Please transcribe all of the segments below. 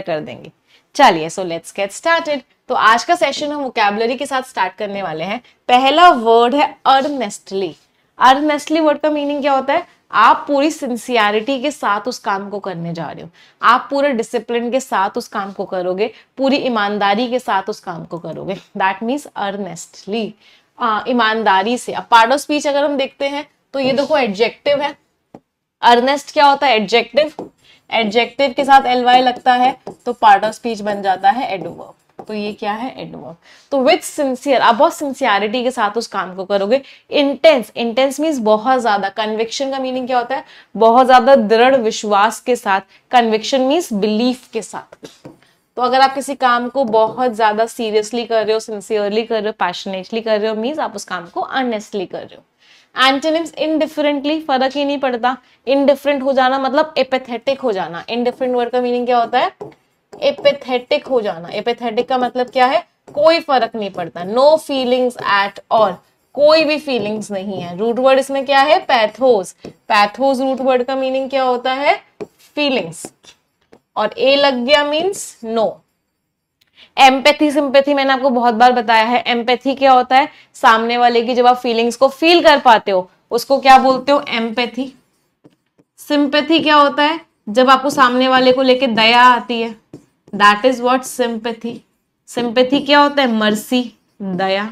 कर देंगे चलिए सो लेट्स गेट स्टार्टेड तो आज का सेशन हम वोकेबलरी के साथ स्टार्ट करने वाले हैं पहला वर्ड है अर्नेस्टली अर्नेस्टली वर्ड का मीनिंग क्या होता है आप पूरी सिंसियरिटी के साथ उस काम को करने जा रहे हो आप पूरे डिसिप्लिन के साथ उस काम को करोगे पूरी ईमानदारी के साथ उस काम को करोगे दैट मीन्स अर्नेस्टली ईमानदारी से अब पार्ट ऑफ स्पीच अगर हम देखते हैं तो ये देखो एडजेक्टिव है अर्नेस्ट क्या होता है एडजेक्टिव एडजेक्टिव के साथ एल लगता है तो पार्ट ऑफ स्पीच बन जाता है एडवर्ब तो ये क्या है एडवर्ब तो विथ सिंसियर आप बहुत सिंसियरिटी के साथ उस काम को करोगे इंटेंस इंटेंस मीन्स बहुत ज्यादा कन्विक्शन का मीनिंग क्या होता है बहुत ज्यादा दृढ़ विश्वास के साथ कन्विक्शन मीन्स बिलीफ के साथ तो अगर आप किसी काम को बहुत ज्यादा सीरियसली कर रहे हो सिंसियरली कर रहे हो पैशनेटली कर रहे हो मीन्स आप उस काम को अनेस्टली कर रहे हो एंटोनिम्स इनडिफरेंटली फर्क ही नहीं पड़ता इनडिफरेंट हो जाना मतलब एपेथेटिक हो जाना इनडिफरेंट वर्ड का मीनिंग क्या होता है एपेथेटिक हो जाना एपेथेटिक का मतलब क्या है कोई फर्क नहीं पड़ता नो फीलिंग्स एट ऑल कोई भी फीलिंग्स नहीं है रूट वर्ड इसमें क्या है पैथोस पैथोस रूट वर्ड का मीनिंग क्या होता है फीलिंग्स और ए लग गया मीन्स नो एम्पैथी सिंपैथी मैंने आपको बहुत बार बताया है एम्पैथी क्या होता है सामने वाले की जब आप फीलिंग्स को फील कर पाते हो उसको क्या बोलते हो एम्पैथी सिंपैथी क्या होता है जब आपको सामने वाले को लेके दया आती है that is what sympathy sympathy क्या होता है मर्सी दया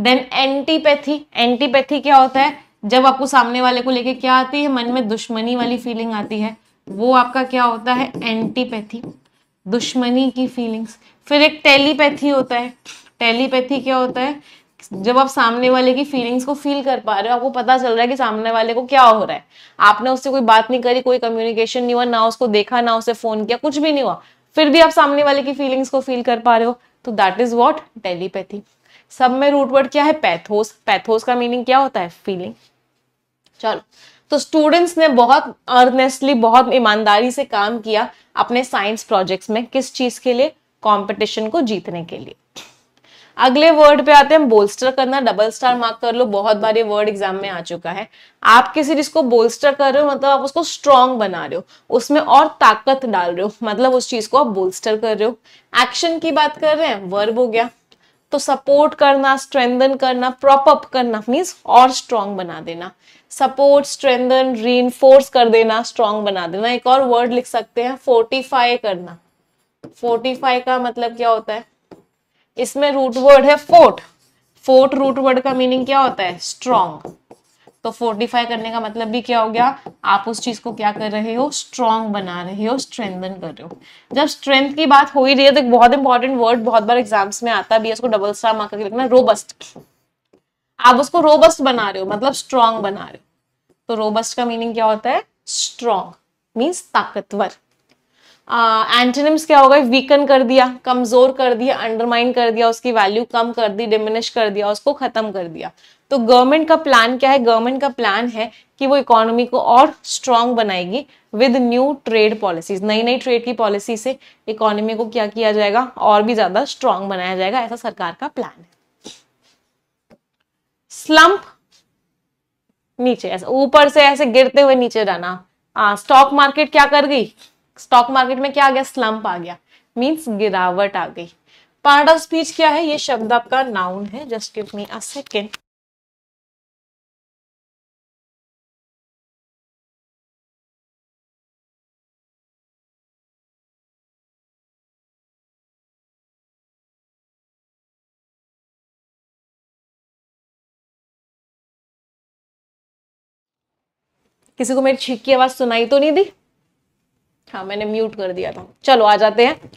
देन एंटीपैथी एंटीपैथी क्या होता है जब आपको सामने वाले को लेके क्या आती है मन में दुश्मनी वाली फीलिंग आती है वो आपका क्या होता है एंटीपैथी दुश्मनी की फीलिंग्स फिर एक टेलीपैथी होता है टेलीपैथी क्या होता है जब आप सामने वाले की फीलिंग्स को फील कर पा रहे हो आपको पता चल रहा है कि सामने वाले को क्या हो रहा है आपने उससे कोई बात नहीं करी कोई कम्युनिकेशन नहीं हुआ ना उसको देखा ना उसे फोन किया कुछ भी नहीं हुआ फिर भी आप सामने वाले की फीलिंग्स को फील कर पा रहे हो तो दैट इज वॉट टेलीपैथी सब में रूटवर्ड क्या है पैथोस पैथोस का मीनिंग क्या होता है फीलिंग चलो तो स्टूडेंट्स ने बहुत अर्नेस्टली बहुत ईमानदारी से काम किया अपने साइंस प्रोजेक्ट्स में किस चीज के लिए कंपटीशन को जीतने के लिए अगले वर्ड पे आते हैं बोलस्टर करना डबल स्टार मार्क कर लो बहुत बार ये वर्ड एग्जाम में आ चुका है आप किसी चीज को बोलस्टर कर रहे हो मतलब आप उसको स्ट्रांग बना रहे हो उसमें और ताकत डाल रहे हो मतलब उस चीज को आप बोलस्टर कर रहे हो एक्शन की बात कर रहे हैं वर्ब हो गया तो सपोर्ट करना स्ट्रेंदन करना प्रॉप अप करना मीन्स और स्ट्रांग बना देना सपोर्ट स्ट्रेंदन री कर देना स्ट्रांग बना देना एक और वर्ड लिख सकते हैं फोर्टिफाई करना फोर्टिफाई का मतलब क्या होता है इसमें रूट वर्ड है फोर्ट फोर्ट रूट वर्ड का मीनिंग क्या होता है स्ट्रांग तो फोर्टिफाई करने का मतलब भी क्या हो गया आप उस चीज को क्या कर रहे हो स्ट्रॉन्ग बना रहे हो स्ट्रेंथन कर रहे हो जब स्ट्रेंथ की बात हो ही रही है तो एक बहुत इंपॉर्टेंट वर्ड बहुत बार एग्जाम्स में आता भी है उसको डबल स्टार मार्क करके रोबस्ट आप उसको रोबस्ट बना रहे हो मतलब स्ट्रॉन्ग बना रहे हो तो रोबस्ट का मीनिंग क्या होता है स्ट्रॉन्ग मीन्स ताकतवर एंटेनिम्स uh, क्या होगा वीकन कर दिया कमजोर कर दिया अंडरमाइन कर दिया उसकी वैल्यू कम कर दी डिमिनिश कर दिया उसको खत्म कर दिया तो गवर्नमेंट का प्लान क्या है गवर्नमेंट का प्लान है कि वो इकोनॉमी को और स्ट्रांग बनाएगी विद न्यू ट्रेड पॉलिसीज नई नई ट्रेड की पॉलिसी से इकोनॉमी को क्या किया जाएगा और भी ज्यादा स्ट्रांग बनाया जाएगा ऐसा सरकार का प्लान है स्लम्प नीचे ऐसे ऊपर से ऐसे गिरते हुए नीचे जाना स्टॉक मार्केट क्या कर गई स्टॉक मार्केट में क्या आ गया स्लम्प आ गया मीन्स गिरावट आ गई पार्ट ऑफ स्पीच क्या है ये शब्द आपका नाउन है just give me a second किसी को मेरी छीक की आवाज़ सुनाई तो नहीं दी हाँ मैंने म्यूट कर दिया था चलो आ जाते हैं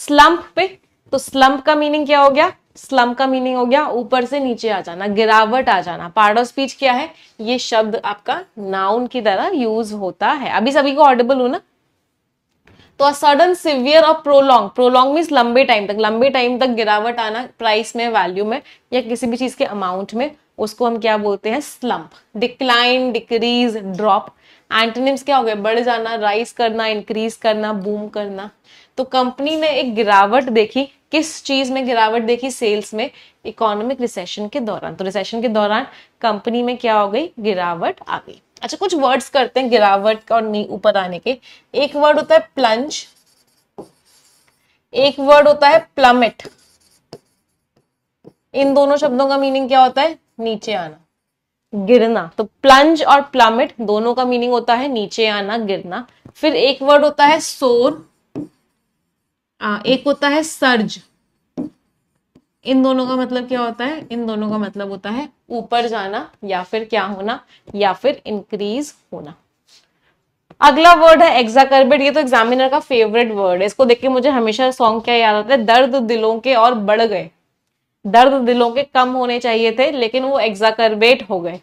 स्लम्प पे तो स्लम्प का मीनिंग क्या हो गया स्लम का मीनिंग हो गया ऊपर से नीचे आ जाना गिरावट आ जाना पार्ट ऑफ स्पीच क्या है ये शब्द आपका नाउन की तरह यूज होता है अभी सभी को ऑडिबल हो ना तो अ सडन सिवियर और प्रोलॉन्ग प्रोलॉन्ग मीन्स लंबे टाइम तक लंबे टाइम तक गिरावट आना प्राइस में वैल्यू में या किसी भी चीज के अमाउंट में उसको हम क्या बोलते हैं slump decline decrease drop antonyms क्या हो गए बढ़ जाना राइज करना इंक्रीज करना बूम करना तो कंपनी ने एक गिरावट देखी किस चीज में गिरावट देखी सेल्स में इकोनॉमिक रिसेशन के दौरान तो रिसेशन के दौरान कंपनी में क्या हो गई गिरावट आ गई अच्छा कुछ वर्ड्स करते हैं गिरावट और ऊपर आने के एक वर्ड होता है प्लंज एक वर्ड होता है प्लमेट इन दोनों शब्दों का मीनिंग क्या होता है नीचे आना गिरना तो प्लंज और प्लमेट दोनों का मीनिंग होता है नीचे आना गिरना फिर एक वर्ड होता है सोर आ, एक होता है सर्ज इन दोनों का मतलब क्या होता है इन दोनों का मतलब होता है ऊपर जाना या फिर क्या होना या फिर इंक्रीज होना अगला वर्ड है एग्जाकर्बेट ये तो एग्जामिनर का फेवरेट वर्ड है इसको देख के मुझे हमेशा सॉन्ग क्या याद आता है दर्द दिलों के और बढ़ गए दर्द दिलों के कम होने चाहिए थे लेकिन वो एग्जाकर्बेट हो गए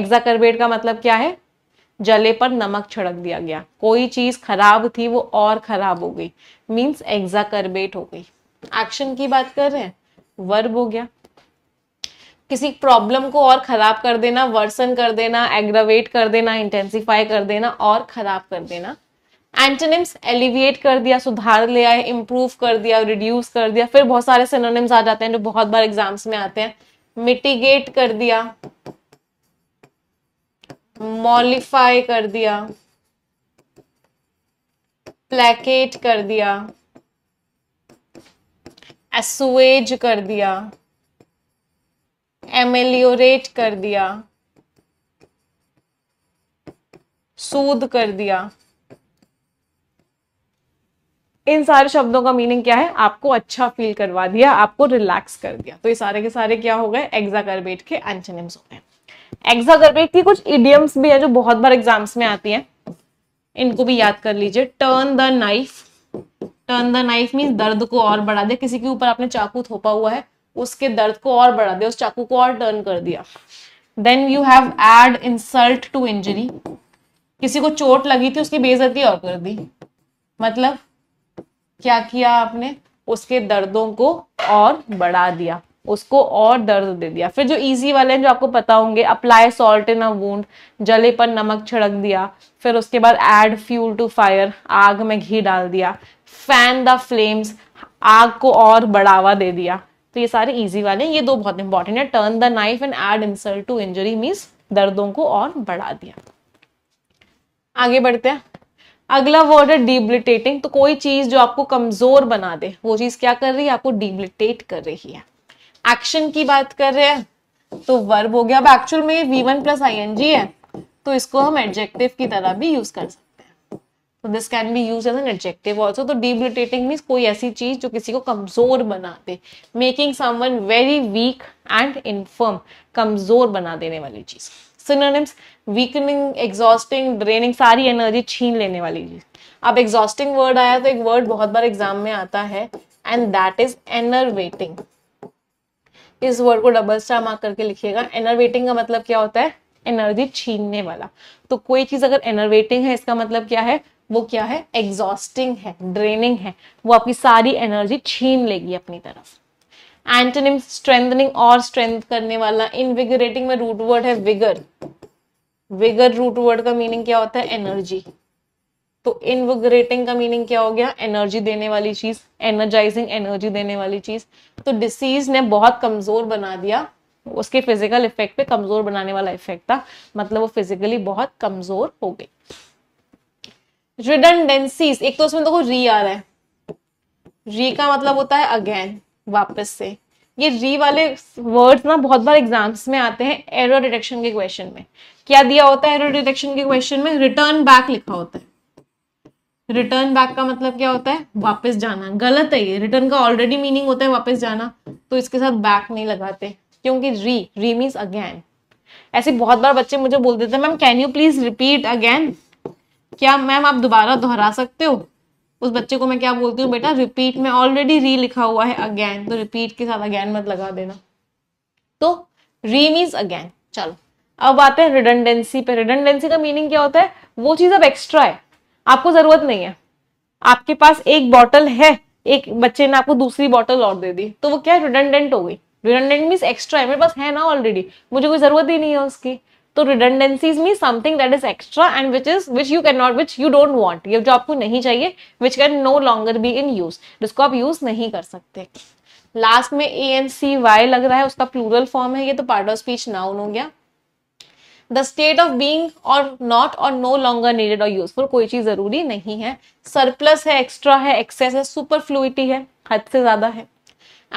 एग्जाकर्बेट का मतलब क्या है जले पर नमक छिड़क दिया गया कोई चीज खराब थी वो और खराब हो गई मीन्स एग्जाकर्बेट हो गई एक्शन की बात कर रहे हैं वर्ब हो गया किसी प्रॉब्लम को और खराब कर देना वर्सन कर देना एग्रावेट कर देना इंटेंसिफाई कर देना और खराब कर देना एंटोनिम्स एलिविएट कर दिया सुधार ले आए इम्प्रूव कर दिया रिड्यूस कर दिया फिर बहुत सारे सिनोनिम्स आ जाते हैं जो बहुत बार एग्जाम्स में आते हैं मिटिगेट कर दिया मॉलिफाई कर दिया प्लेकेट कर दिया एसुएज कर दिया एमेलियोरेट कर दिया सूद कर दिया इन सारे शब्दों का मीनिंग क्या है आपको अच्छा फील करवा दिया आपको रिलैक्स कर दिया तो ये सारे के सारे क्या हो गए एग्जाकर्बेट के एंटोनिम्स हो गए एग्जाकर्बेट की कुछ इडियम्स भी है जो बहुत बार एग्जाम्स में आती हैं इनको भी याद कर लीजिए turn the knife turn the knife mean दर्द को और बढ़ा दे किसी के ऊपर आपने चाकू थोपा हुआ है उसके दर्द को और बढ़ा दे उस चाकू को और टर्न कर दिया then you have add insult to injury किसी को चोट लगी थी उसकी बेजती और कर दी मतलब क्या किया आपने उसके दर्दों को और बढ़ा दिया उसको और दर्द दे दिया फिर जो इजी वाले हैं जो आपको पता होंगे apply salt in a wound जले पर नमक छिड़क दिया फिर उसके बाद एड फ्यूल टू फायर आग में घी डाल दिया फैन द फ्लेम्स आग को और बढ़ावा दे दिया तो ये सारे इजी वाले हैं ये दो बहुत इंपॉर्टेंट है turn the knife and add insult to injury means दर्दों को और बढ़ा दिया आगे बढ़ते हैं अगला वर्ड है डिब्लिटेटिंग तो कोई चीज जो आपको कमजोर बना दे वो चीज क्या कर रही है आपको डिब्लिटेट कर रही है एक्शन की बात कर रहे हैं तो वर्ब हो गया अब एक्चुअल में वी वन प्लस आई है तो इसको हम एडजेक्टिव की तरह भी यूज कर सकते तो this can be use as an adjective also तो डिबिलिटेटिंग मीन कोई ऐसी चीज जो किसी को कमजोर बना दे making someone very weak and infirm कमजोर बना देने वाली चीज सिनोनिम्स वीकनिंग एग्जॉस्टिंग ड्रेनिंग सारी एनर्जी छीन लेने वाली चीज अब एग्जॉस्टिंग वर्ड आया तो एक वर्ड बहुत बार एग्जाम में आता है एंड दैट इज एनर्वेटिंग इस वर्ड को डबल स्टार मार्क करके लिखिएगा एनर्वेटिंग का मतलब क्या होता है एनर्जी छीनने वाला तो कोई चीज अगर एनर्वेटिंग है इसका मतलब क्या है वो क्या है एग्जॉस्टिंग है ड्रेनिंग है वो आपकी सारी एनर्जी छीन लेगी अपनी तरफ एंटनिम स्ट्रेंथनिंग और स्ट्रेंथ करने वाला इनविगरेटिंग में रूट वर्ड है विगर विगर रूट वर्ड का मीनिंग क्या होता है एनर्जी तो इनविगरेटिंग का मीनिंग क्या हो गया एनर्जी देने वाली चीज एनर्जाइजिंग एनर्जी देने वाली चीज तो डिसीज ने बहुत कमजोर बना दिया उसके फिजिकल इफेक्ट पे कमजोर बनाने वाला इफेक्ट था मतलब वो फिजिकली बहुत कमजोर हो गई रिडनडेंसीज एक तो उसमें देखो री आ रहा है री का मतलब होता है अगेन वापस से ये री वाले वर्ड्स ना बहुत बार एग्जाम्स में आते हैं एरर डिटेक्शन के क्वेश्चन में क्या दिया होता है एरर डिटेक्शन के क्वेश्चन में रिटर्न बैक लिखा होता है रिटर्न बैक का मतलब क्या होता है वापस जाना गलत है ये रिटर्न का ऑलरेडी मीनिंग होता है वापस जाना तो इसके साथ बैक नहीं लगाते क्योंकि री री मीन्स अगैन ऐसे बहुत बार बच्चे मुझे बोल देते हैं ma'am can you please repeat again क्या मैम आप दोबारा दोहरा सकते हो उस बच्चे को मैं क्या बोलती हूँ बेटा रिपीट में ऑलरेडी री लिखा हुआ है अगैन तो रिपीट के साथ अगैन मत लगा देना तो री मीन्स अगैन चलो अब आते हैं रिडंडेंसी पे रिडंडेंसी का मीनिंग क्या होता है वो चीज़ अब एक्स्ट्रा है आपको ज़रूरत नहीं है आपके पास एक बॉटल है एक बच्चे ने आपको दूसरी बॉटल और दे दी तो वो क्या रिडंडेंट हो गई रिडंडेंट मीन एक्स्ट्रा है मेरे पास है ना ऑलरेडी मुझे कोई जरूरत ही नहीं है उसकी तो redundancies mean something that is extra and which is which you can not which you don't want ये जो आपको नहीं चाहिए which can no longer be in use जिसको आप यूज नहीं कर सकते लास्ट में ए एन सी वाई लग रहा है उसका प्लूरल फॉर्म है ये तो पार्ट ऑफ स्पीच नाउन हो गया द स्टेट ऑफ बींग और नॉट और नो लॉन्गर नीडेड और यूजफुल कोई चीज जरूरी नहीं है सरप्लस है एक्स्ट्रा है एक्सेस है सुपर फ्लूटी है हद से ज्यादा है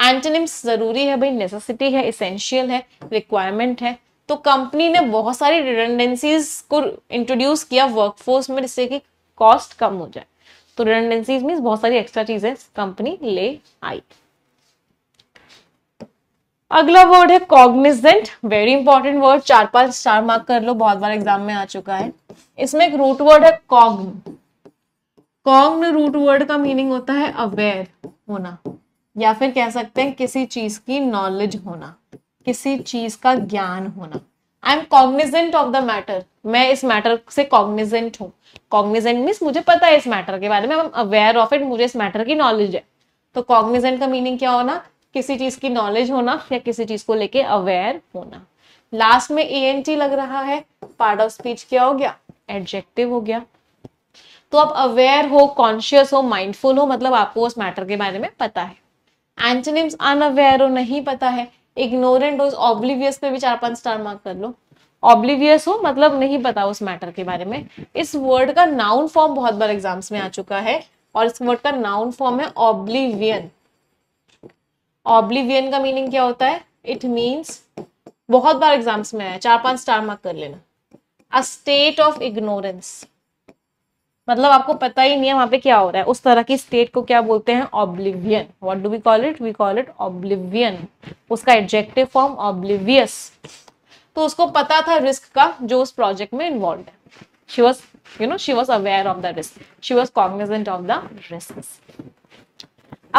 एंटोनिम्स जरूरी है भाई नेसेसिटी है इसेंशियल है रिक्वायरमेंट है तो कंपनी ने बहुत सारी रिडेंडेंसीज को इंट्रोड्यूस किया वर्कफोर्स में जिससे कि कॉस्ट कम हो जाए तो रिडेंडेंसीज मीन बहुत सारी एक्स्ट्रा चीजें कंपनी ले आई अगला वर्ड है कॉग्निजेंट वेरी इंपॉर्टेंट वर्ड चार पांच चार मार्क कर लो बहुत बार एग्जाम में आ चुका है इसमें एक रूट वर्ड है कॉग्न कॉग्न रूट वर्ड का मीनिंग होता है अवेयर होना या फिर कह सकते हैं किसी चीज की नॉलेज होना किसी चीज का ज्ञान होना I am cognizant of the matter मैं इस मैटर से कॉग्निजेंट हूँ कॉग्निजेंट मीन्स मुझे पता है इस मैटर के बारे में I am aware of it मुझे इस मैटर की नॉलेज है तो कॉग्निजेंट का मीनिंग क्या होना किसी चीज की नॉलेज होना या किसी चीज को लेके अवेयर होना लास्ट में ए एन टी लग रहा है पार्ट ऑफ स्पीच क्या हो गया एडजेक्टिव हो गया तो आप अवेयर हो कॉन्शियस हो माइंडफुल हो मतलब आपको उस मैटर के बारे में पता है एंटोनिम्स अनअवेयर हो नहीं पता है इग्नोरेंट हो ऑब्लिवियस पे भी चार पांच स्टार मार्क कर लो ऑब्लिवियस हो मतलब नहीं पता उस मैटर के बारे में इस वर्ड का नाउन फॉर्म बहुत बार एग्जाम्स में आ चुका है और इस वर्ड का नाउन फॉर्म है ऑब्लिवियन ऑब्लिवियन का मीनिंग क्या होता है इट मीन्स बहुत बार एग्जाम्स में आया चार पांच स्टार मार्क कर लेना अ स्टेट ऑफ इग्नोरेंस मतलब आपको पता ही नहीं है वहां पे क्या हो रहा है उस तरह की स्टेट को क्या बोलते हैं oblivion what do we call it we call it oblivion उसका एडजेक्टिव फॉर्म ऑब्लिवियस तो उसको पता था रिस्क का जो उस प्रोजेक्ट में इन्वॉल्व है she was you know she was aware of the risk she was cognizant of the risk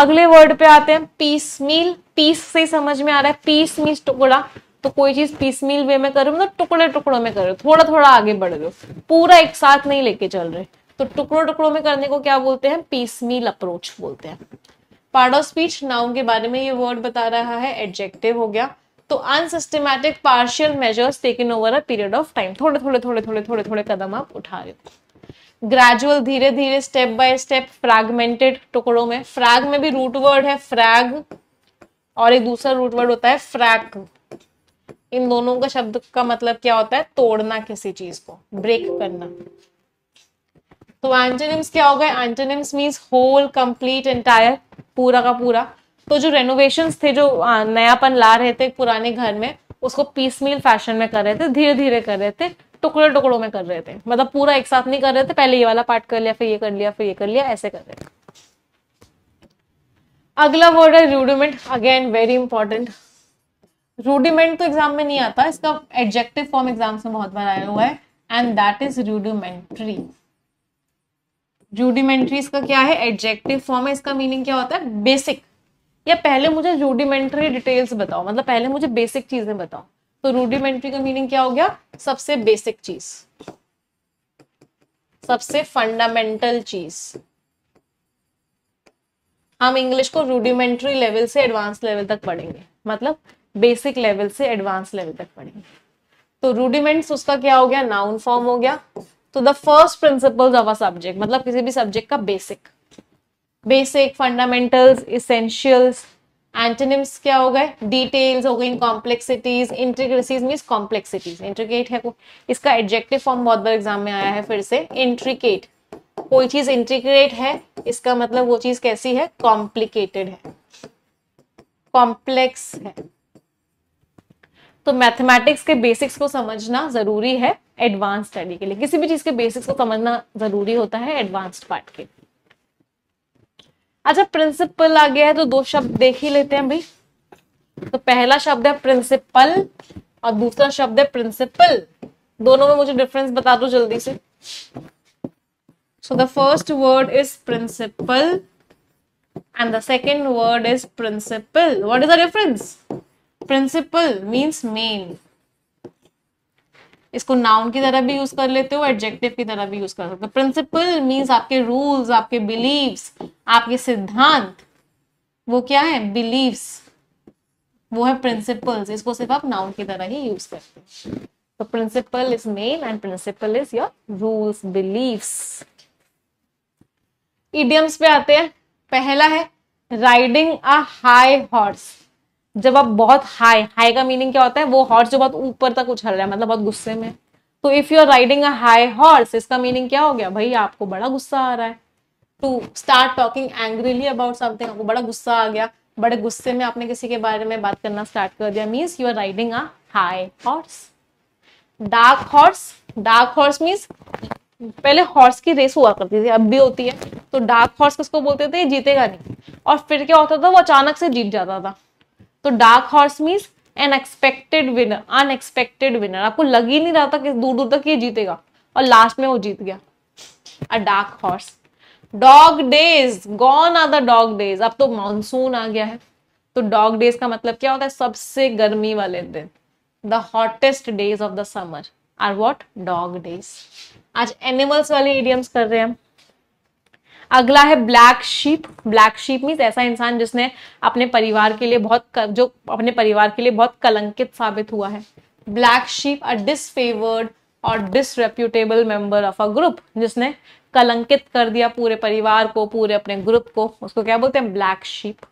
अगले वर्ड पे आते हैं पीस मील पीस से समझ में आ रहा है पीस मीस टुकड़ा तो कोई चीज पीस मील वे में कर रहे हो मतलब टुकड़े टुकड़ों में कर रहे हो थोड़ा थोड़ा आगे बढ़ रहे हो पूरा एक साथ नहीं लेके चल रहे तो टुकड़ों टुकड़ों में करने को क्या बोलते हैं पीसमील अप्रोच बोलते हैं पार्ट ऑफ स्पीच नाउन के बारे में ये वर्ड बता रहा है एडजेक्टिव हो गया तो unsystematic partial measures taken over a period of time थोड़े थोड़े थोड़े थोड़े थोड़े थोड़े कदम आप उठा रहे हो ग्रेजुअल धीरे धीरे स्टेप बाय स्टेप फ्रैगमेंटेड टुकड़ों में फ्रैग में भी रूट वर्ड है फ्रैग और एक दूसरा रूट वर्ड होता है फ्रैक इन दोनों का शब्द का मतलब क्या होता है तोड़ना किसी चीज को ब्रेक करना तो एंटोनिम्स क्या हो गए antonyms means whole complete entire पूरा का पूरा तो जो रेनोवेशन थे जो नयापन ला रहे थे पुराने घर में उसको पीसमील फैशन में कर रहे थे धीरे धीरे कर रहे थे टुकड़े टुकड़ों में कर रहे थे मतलब पूरा एक साथ नहीं कर रहे थे पहले ये वाला पार्ट कर लिया फिर ये कर लिया फिर ये कर लिया ऐसे कर रहे थे अगला वर्ड है rudiment again very important rudiment तो एग्जाम में नहीं आता इसका एडजेक्टिव फॉर्म एग्जाम से बहुत बार आया हुआ है एंड दैट इज रूडिमेंट्री जूडिमेंट्रीज का क्या है एडजेक्टिव फॉर्म है इसका मीनिंग क्या होता है बेसिक या पहले मुझे रूडिमेंट्री डिटेल्स बताओ मतलब पहले मुझे बेसिक चीजें बताओ तो रूडिमेंट्री का मीनिंग क्या हो गया सबसे बेसिक चीज सबसे फंडामेंटल चीज हम इंग्लिश को रूडिमेंट्री लेवल से एडवांस लेवल तक पढ़ेंगे मतलब बेसिक लेवल से एडवांस लेवल तक पढ़ेंगे तो रूडिमेंट्स उसका क्या हो गया नाउन फॉर्म हो गया तो the first principle of a subject मतलब किसी भी सब्जेक्ट का basic basic fundamentals essentials antonyms क्या हो गए डिटेल्स हो गई इन complexities intricacies mean complexities intricate है इसका एडजेक्टिव फॉर्म बहुत बार एग्जाम में आया है फिर से इंट्रिकेट कोई चीज इंट्रिकेट है इसका मतलब वो चीज कैसी है कॉम्प्लिकेटेड है कॉम्प्लेक्स है तो मैथमेटिक्स के बेसिक्स को समझना ज़रूरी है एडवांस स्टडी के लिए किसी भी चीज़ के बेसिक्स को समझना ज़रूरी होता है एडवांस्ड पार्ट के लिए अच्छा प्रिंसिपल आ गया है तो दो शब्द देख ही लेते हैं भाई तो पहला शब्द है प्रिंसिपल और दूसरा शब्द है प्रिंसिपल दोनों में मुझे डिफरेंस बता दो जल्दी से so the first word is principal and the second word is principle what is the difference principal means main इसको नाउन की तरह भी यूज कर लेते हो एडजेक्टिव की तरह भी यूज कर सकते हो प्रिंसिपल मीन्स आपके रूल्स आपके बिलीव्स आपके सिद्धांत वो क्या है बिलीव्स वो है प्रिंसिपल्स इसको सिर्फ आप नाउन की तरह ही यूज करते हो तो principal is main and principle is your rules believes idioms पे आते हैं पहला है राइडिंग अ हाई हॉर्स जब आप बहुत हाई हाई का मीनिंग क्या होता है वो हॉर्स जो बहुत ऊपर तक उछल रहा है मतलब बहुत गुस्से में तो if you are riding a high horse इसका मीनिंग क्या हो गया भाई आपको बड़ा गुस्सा आ रहा है to start talking angrily about something आपको बड़ा गुस्सा आ गया बड़े गुस्से में आपने किसी के बारे में बात करना स्टार्ट कर दिया means you are riding a high horse dark horse dark horse means पहले हॉर्स की रेस हुआ करती थी अब भी होती है तो डार्क हॉर्स किसको बोलते थे जीतेगा नहीं और फिर क्या होता था वो अचानक से जीत जाता था तो dark horse means an expected winner unexpected winner आपको लग ही नहीं रहा था कि दूर दूर तक ये जीतेगा और लास्ट में वो जीत गया a dark horse dog days gone are the dog days अब तो मानसून आ गया है तो डॉग डेज का मतलब क्या होता है सबसे गर्मी वाले दिन the hottest days of the summer are what dog days आज एनिमल्स वाले इडियम्स कर रहे हैं हम अगला है black sheep black sheep means ऐसा इंसान जिसने अपने परिवार के लिए बहुत कर, जो अपने परिवार के लिए बहुत कलंकित साबित हुआ है ब्लैक शीप अ डिसफेवर्ड और disreputable member of a group जिसने कलंकित कर दिया पूरे परिवार को पूरे अपने ग्रुप को उसको क्या बोलते हैं black sheep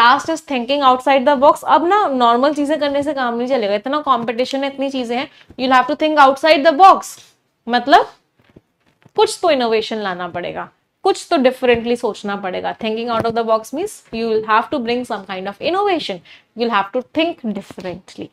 last is thinking outside the box अब ना नॉर्मल चीजें करने से काम नहीं चलेगा इतना कॉम्पिटिशन है इतनी चीजें हैं you have to think outside the box मतलब कुछ तो इनोवेशन लाना पड़ेगा कुछ तो डिफरेंटली सोचना पड़ेगा thinking out of the box means you will have to bring some kind of innovation you will have to think differently